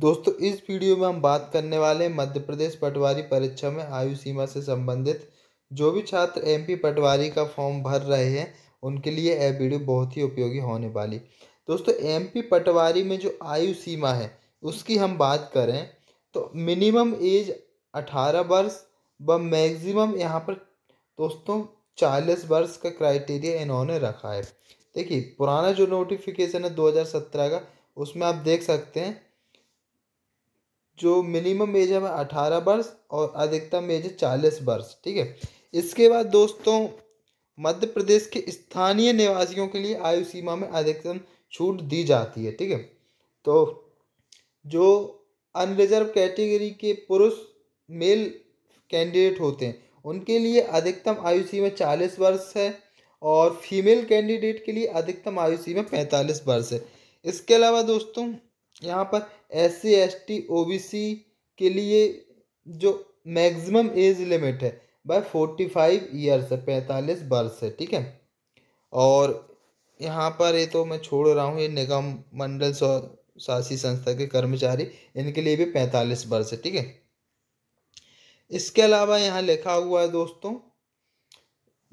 दोस्तों इस वीडियो में हम बात करने वाले हैं मध्य प्रदेश पटवारी परीक्षा में आयु सीमा से संबंधित जो भी छात्र एमपी पटवारी का फॉर्म भर रहे हैं उनके लिए यह वीडियो बहुत ही उपयोगी होने वाली दोस्तों एमपी पटवारी में जो आयु सीमा है उसकी हम बात करें तो मिनिमम एज अठारह वर्ष व मैक्सिमम यहाँ पर दोस्तों चालीस वर्ष का क्राइटेरिया इन्होंने रखा है देखिए पुराना जो नोटिफिकेशन है दो का उसमें आप देख सकते हैं जो मिनिमम एज है वह अठारह वर्ष और अधिकतम एज है चालीस वर्ष ठीक है इसके बाद दोस्तों मध्य प्रदेश के स्थानीय निवासियों के लिए आयु सीमा में अधिकतम छूट दी जाती है ठीक है तो जो अनरिजर्व कैटेगरी के पुरुष मेल कैंडिडेट होते हैं उनके लिए अधिकतम आयु सीमा चालीस वर्ष है और फीमेल कैंडिडेट के लिए अधिकतम आयु सीमा पैंतालीस वर्ष है इसके अलावा दोस्तों यहाँ पर S C S T O B C के लिए जो मैक्सिमम एज लिमिट है बाय फोर्टी फाइव ईयर्स है पैंतालीस वर्ष है ठीक है और यहाँ पर ये तो मैं छोड़ रहा हूँ ये निगम मंडल स्व शासी संस्था के कर्मचारी इनके लिए भी पैंतालीस वर्ष है ठीक है इसके अलावा यहाँ लिखा हुआ है दोस्तों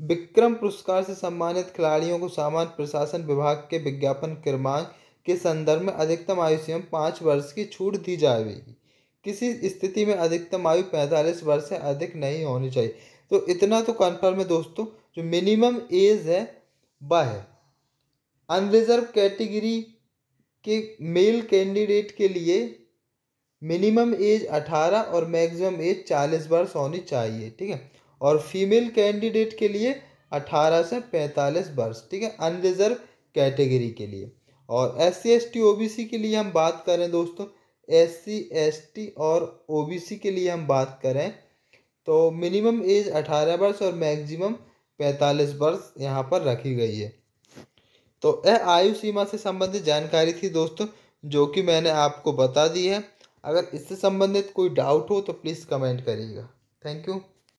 विक्रम पुरस्कार से सम्मानित खिलाड़ियों को सामान्य प्रशासन विभाग के विज्ञापन क्रमांक के संदर्भ में अधिकतम आयु सीमा पाँच वर्ष की छूट दी जाएगी किसी स्थिति में अधिकतम आयु पैंतालीस वर्ष से अधिक नहीं होनी चाहिए तो इतना तो कन्फर्म है दोस्तों जो मिनिमम एज है वह है अनरिजर्व कैटेगरी के मेल कैंडिडेट के लिए मिनिमम एज अठारह और मैक्सिमम एज चालीस वर्ष होनी चाहिए ठीक है और फीमेल कैंडिडेट के लिए अठारह से पैंतालीस वर्ष ठीक है अनरिजर्व कैटेगरी के लिए और S C S T O B C के लिए हम बात करें दोस्तों एस सी एस टी और ओ बी सी के लिए हम बात करें तो मिनिमम एज अठारह वर्ष और मैक्सिमम पैंतालीस वर्ष यहाँ पर रखी गई है तो यह आयु सीमा से संबंधित जानकारी थी दोस्तों जो कि मैंने आपको बता दी है अगर इससे संबंधित कोई डाउट हो तो प्लीज़ कमेंट करिएगा थैंक यू